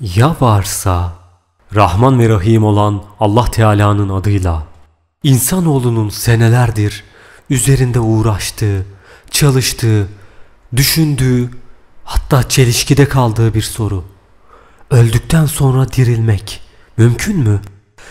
Ya varsa Rahman ve Rahim olan Allah Teala'nın adıyla insanoğlunun senelerdir üzerinde uğraştığı, çalıştığı, düşündüğü, hatta çelişkide kaldığı bir soru. Öldükten sonra dirilmek mümkün mü?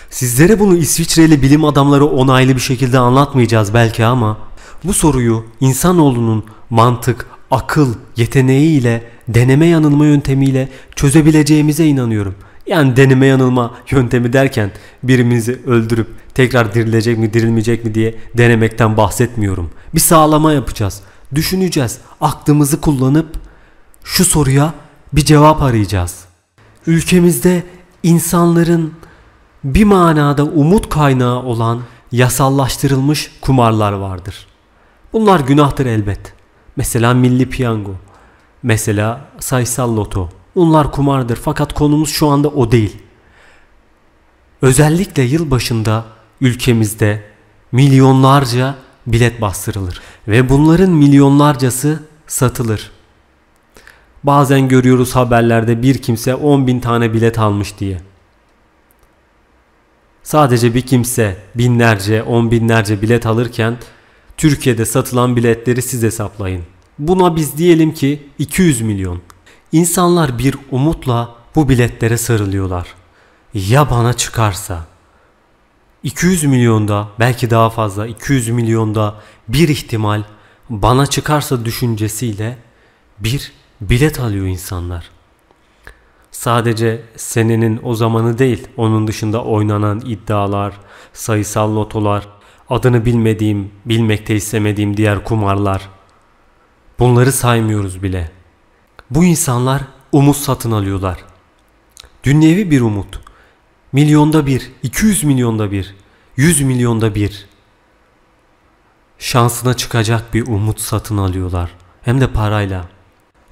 Sizlere bunu İsviçreli bilim adamları onaylı bir şekilde anlatmayacağız belki ama bu soruyu insanoğlunun mantık, akıl, yeteneğiyle deneme yanılma yöntemiyle çözebileceğimize inanıyorum. Yani deneme yanılma yöntemi derken birimizi öldürüp tekrar dirilecek mi dirilmeyecek mi diye denemekten bahsetmiyorum. Bir sağlama yapacağız. Düşüneceğiz. Aklımızı kullanıp şu soruya bir cevap arayacağız. Ülkemizde insanların bir manada umut kaynağı olan yasallaştırılmış kumarlar vardır. Bunlar günahtır elbet. Mesela milli piyango, Mesela sayısal loto. Bunlar kumardır fakat konumuz şu anda o değil. Özellikle yıl başında ülkemizde milyonlarca bilet bastırılır ve bunların milyonlarcası satılır. Bazen görüyoruz haberlerde bir kimse 10 bin tane bilet almış diye. Sadece bir kimse binlerce, on binlerce bilet alırken Türkiye'de satılan biletleri siz hesaplayın. Buna biz diyelim ki 200 milyon. İnsanlar bir umutla bu biletlere sarılıyorlar. Ya bana çıkarsa? 200 milyonda belki daha fazla 200 milyonda bir ihtimal bana çıkarsa düşüncesiyle bir bilet alıyor insanlar. Sadece senenin o zamanı değil, onun dışında oynanan iddialar, sayısal lotolar, adını bilmediğim, bilmekte istemediğim diğer kumarlar, Bunları saymıyoruz bile. Bu insanlar umut satın alıyorlar. Dünyevi bir umut. Milyonda bir, 200 milyonda bir, 100 milyonda bir. Şansına çıkacak bir umut satın alıyorlar. Hem de parayla.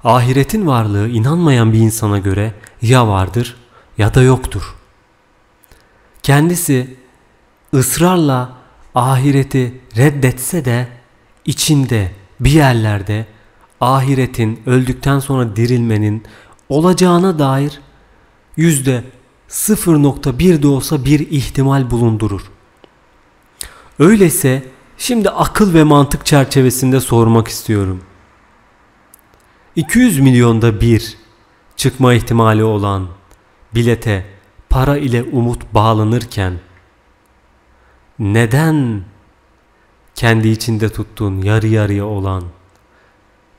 Ahiretin varlığı inanmayan bir insana göre ya vardır ya da yoktur. Kendisi ısrarla ahireti reddetse de içinde bir yerlerde ahiretin, öldükten sonra dirilmenin olacağına dair yüzde 0.1 de olsa bir ihtimal bulundurur. Öyleyse şimdi akıl ve mantık çerçevesinde sormak istiyorum. 200 milyonda bir çıkma ihtimali olan bilete para ile umut bağlanırken neden kendi içinde tuttuğun yarı yarıya olan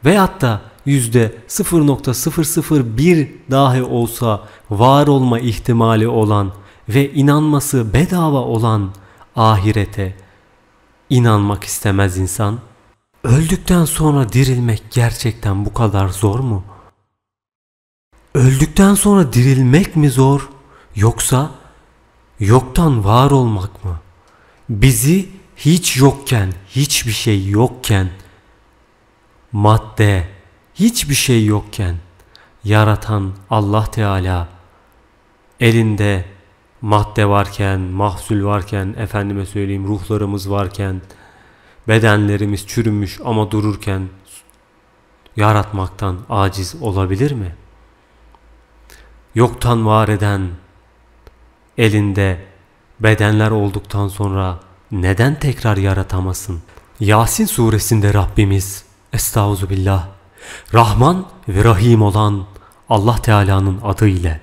ve hatta yüzde %0.001 dahi olsa var olma ihtimali olan ve inanması bedava olan ahirete inanmak istemez insan. Öldükten sonra dirilmek gerçekten bu kadar zor mu? Öldükten sonra dirilmek mi zor yoksa yoktan var olmak mı? Bizi hiç yokken, hiçbir şey yokken madde, hiçbir şey yokken yaratan Allah Teala elinde madde varken, mahsul varken, efendime söyleyeyim ruhlarımız varken, bedenlerimiz çürümüş ama dururken yaratmaktan aciz olabilir mi? Yoktan var eden elinde bedenler olduktan sonra neden tekrar yaratamasın? Yasin suresinde Rabbimiz Estağfurullah. Rahman ve Rahim olan Allah Teala'nın adıyla, ile.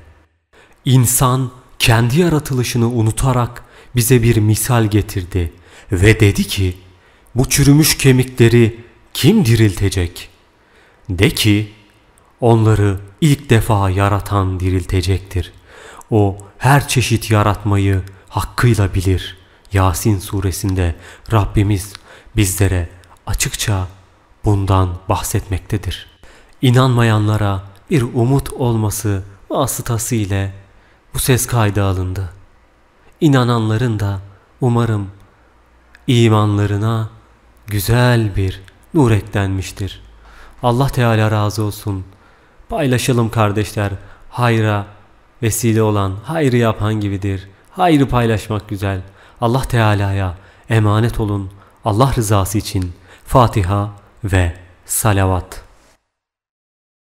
İnsan kendi yaratılışını unutarak bize bir misal getirdi ve dedi ki bu çürümüş kemikleri kim diriltecek? De ki onları ilk defa yaratan diriltecektir. O her çeşit yaratmayı hakkıyla bilir. Yasin suresinde Rabbimiz bizlere açıkça bundan bahsetmektedir. İnanmayanlara bir umut olması vasıtası ile bu ses kaydı alındı. İnananların da umarım imanlarına güzel bir nur eklenmiştir. Allah Teala razı olsun. Paylaşalım kardeşler. Hayra vesile olan, hayrı yapan gibidir. Hayrı paylaşmak güzel. Allah Teala'ya emanet olun. Allah rızası için. Fatiha ve salavat.